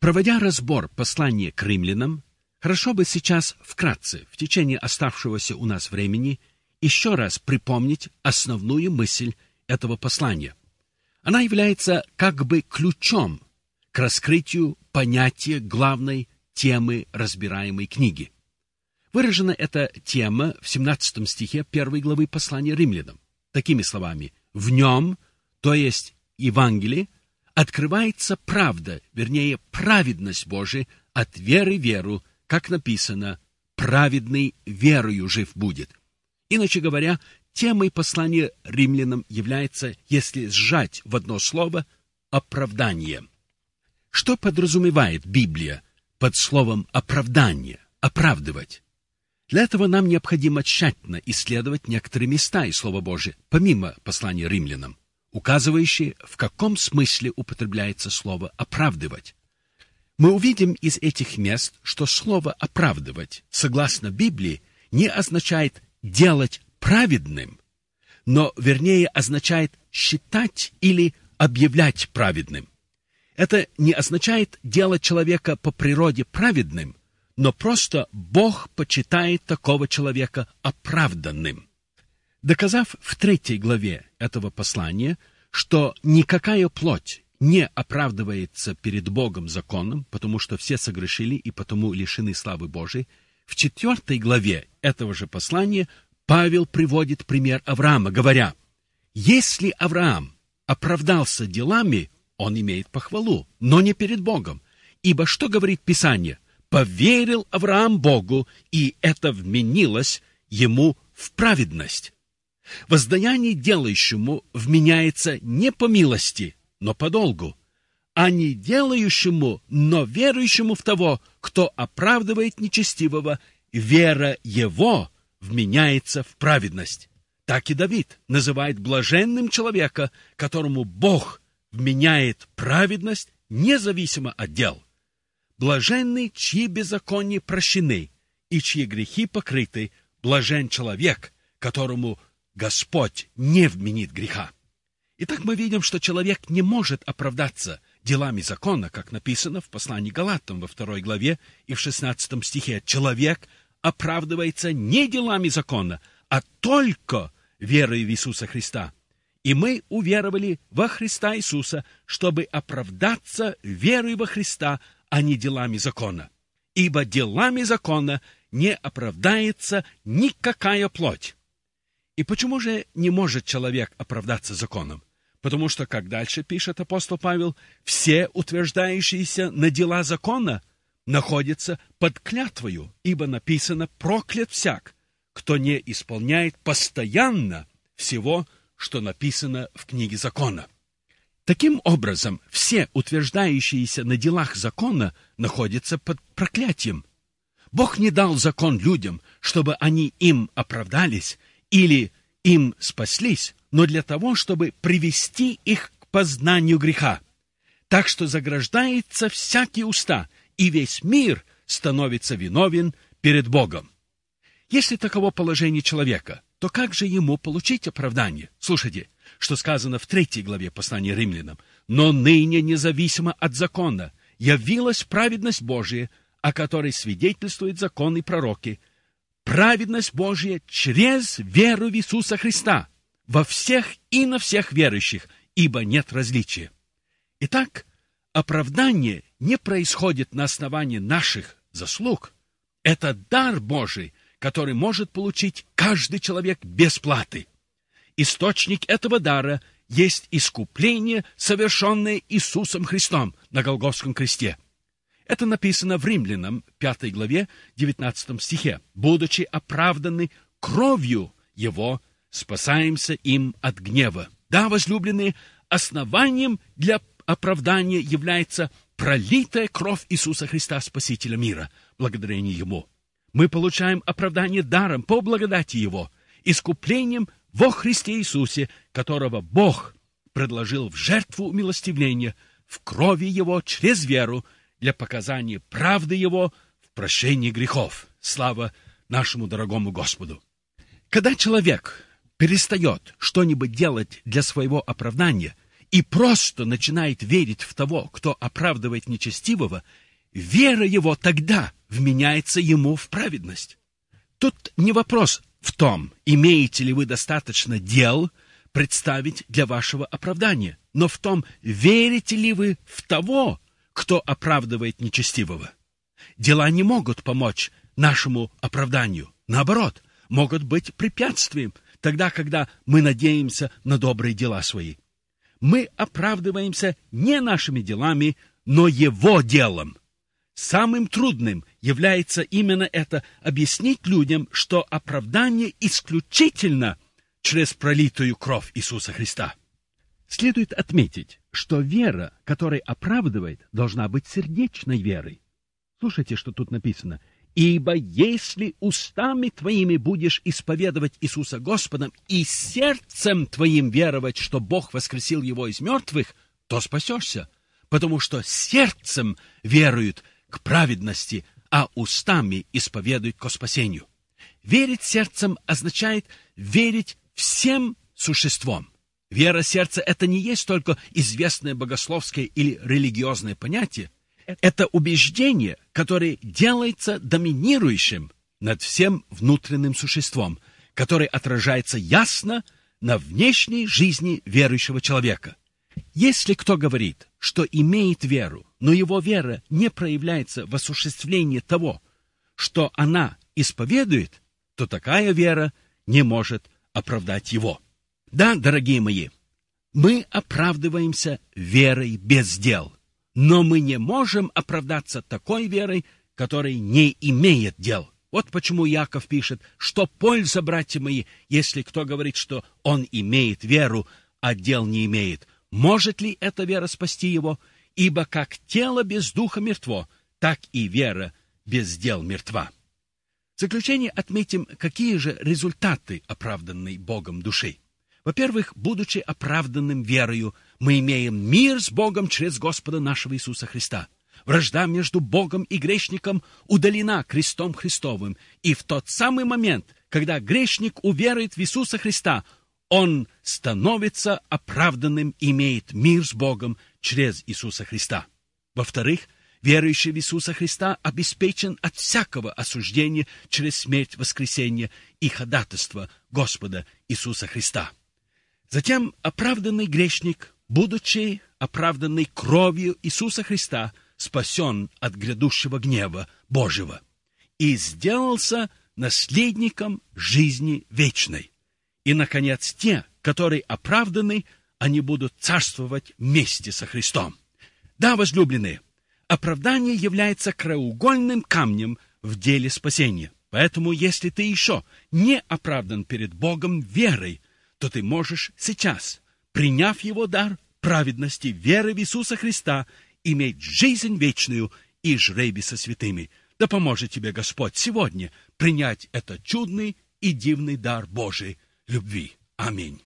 Проводя разбор послания к римлянам, хорошо бы сейчас вкратце, в течение оставшегося у нас времени, еще раз припомнить основную мысль этого послания. Она является как бы ключом к раскрытию понятия главной темы разбираемой книги. Выражена эта тема в 17 стихе первой главы послания римлянам. Такими словами, в нем, то есть Евангелии, открывается правда, вернее, праведность Божия от веры веру, как написано, праведный верою жив будет. Иначе говоря, темой послания римлянам является, если сжать в одно слово, оправдание. Что подразумевает Библия под словом оправдание, оправдывать? Для этого нам необходимо тщательно исследовать некоторые места из Слова Божия, помимо послания римлянам указывающие, в каком смысле употребляется слово «оправдывать». Мы увидим из этих мест, что слово «оправдывать», согласно Библии, не означает «делать праведным», но, вернее, означает «считать» или «объявлять праведным». Это не означает делать человека по природе праведным, но просто Бог почитает такого человека оправданным доказав в третьей главе этого послания, что никакая плоть не оправдывается перед Богом законом, потому что все согрешили и потому лишены славы Божией, в четвертой главе этого же послания Павел приводит пример Авраама, говоря, «Если Авраам оправдался делами, он имеет похвалу, но не перед Богом, ибо что говорит Писание? Поверил Авраам Богу, и это вменилось ему в праведность». Воздаяние делающему вменяется не по милости, но по долгу, а не делающему, но верующему в того, кто оправдывает нечестивого, вера его вменяется в праведность. Так и Давид называет блаженным человека, которому Бог вменяет праведность независимо от дел. Блаженный, чьи беззакония прощены и чьи грехи покрыты, блажен человек, которому Господь не вменит греха. Итак, мы видим, что человек не может оправдаться делами закона, как написано в послании Галатам во второй главе и в шестнадцатом стихе. Человек оправдывается не делами закона, а только верой в Иисуса Христа. И мы уверовали во Христа Иисуса, чтобы оправдаться верой во Христа, а не делами закона. Ибо делами закона не оправдается никакая плоть. И почему же не может человек оправдаться законом? Потому что, как дальше пишет апостол Павел, все утверждающиеся на дела закона находятся под клятвою, ибо написано «проклят всяк, кто не исполняет постоянно всего, что написано в книге закона». Таким образом, все утверждающиеся на делах закона находятся под проклятием. Бог не дал закон людям, чтобы они им оправдались или им спаслись, но для того, чтобы привести их к познанию греха. Так что заграждается всякие уста, и весь мир становится виновен перед Богом. Если таково положение человека, то как же ему получить оправдание? Слушайте, что сказано в третьей главе послания римлянам. «Но ныне, независимо от закона, явилась праведность Божия, о которой свидетельствуют законы и пророки, праведность Божия через веру в Иисуса Христа во всех и на всех верующих, ибо нет различия. Итак, оправдание не происходит на основании наших заслуг. Это дар Божий, который может получить каждый человек без платы. Источник этого дара есть искупление, совершенное Иисусом Христом на Голгофском кресте – это написано в Римлянам 5 главе 19 стихе. «Будучи оправданы кровью его, спасаемся им от гнева». Да, возлюбленные, основанием для оправдания является пролитая кровь Иисуса Христа, Спасителя мира, благодарение Ему. Мы получаем оправдание даром по благодати Его, искуплением во Христе Иисусе, которого Бог предложил в жертву умилостивления в крови Его через веру – для показания правды Его в прощении грехов. Слава нашему дорогому Господу! Когда человек перестает что-нибудь делать для своего оправдания и просто начинает верить в того, кто оправдывает нечестивого, вера его тогда вменяется ему в праведность. Тут не вопрос в том, имеете ли вы достаточно дел представить для вашего оправдания, но в том, верите ли вы в того, кто оправдывает нечестивого. Дела не могут помочь нашему оправданию. Наоборот, могут быть препятствием, тогда, когда мы надеемся на добрые дела свои. Мы оправдываемся не нашими делами, но его делом. Самым трудным является именно это объяснить людям, что оправдание исключительно через пролитую кровь Иисуса Христа. Следует отметить, что вера, которой оправдывает, должна быть сердечной верой. Слушайте, что тут написано. «Ибо если устами твоими будешь исповедовать Иисуса Господом и сердцем твоим веровать, что Бог воскресил его из мертвых, то спасешься, потому что сердцем веруют к праведности, а устами исповедуют ко спасению». Верить сердцем означает верить всем существом. Вера сердца – это не есть только известное богословское или религиозное понятие. Это убеждение, которое делается доминирующим над всем внутренним существом, которое отражается ясно на внешней жизни верующего человека. Если кто говорит, что имеет веру, но его вера не проявляется в осуществлении того, что она исповедует, то такая вера не может оправдать его. Да, дорогие мои, мы оправдываемся верой без дел, но мы не можем оправдаться такой верой, которой не имеет дел. Вот почему Яков пишет, что польза, братья мои, если кто говорит, что он имеет веру, а дел не имеет. Может ли эта вера спасти его? Ибо как тело без духа мертво, так и вера без дел мертва. В заключение отметим, какие же результаты оправданной Богом души. Во-первых, будучи оправданным верою, мы имеем мир с Богом через Господа нашего Иисуса Христа. Вражда между Богом и грешником удалена крестом Христовым. И в тот самый момент, когда грешник уверует в Иисуса Христа, он становится оправданным, имеет мир с Богом через Иисуса Христа. Во-вторых, верующий в Иисуса Христа обеспечен от всякого осуждения через смерть, воскресение и ходатайство Господа Иисуса Христа. Затем оправданный грешник, будучи оправданный кровью Иисуса Христа, спасен от грядущего гнева Божьего и сделался наследником жизни вечной. И, наконец, те, которые оправданы, они будут царствовать вместе со Христом. Да, возлюбленные, оправдание является краеугольным камнем в деле спасения. Поэтому, если ты еще не оправдан перед Богом верой – то ты можешь сейчас, приняв его дар праведности, веры в Иисуса Христа, иметь жизнь вечную и жребий со святыми. Да поможет тебе Господь сегодня принять этот чудный и дивный дар Божий любви. Аминь.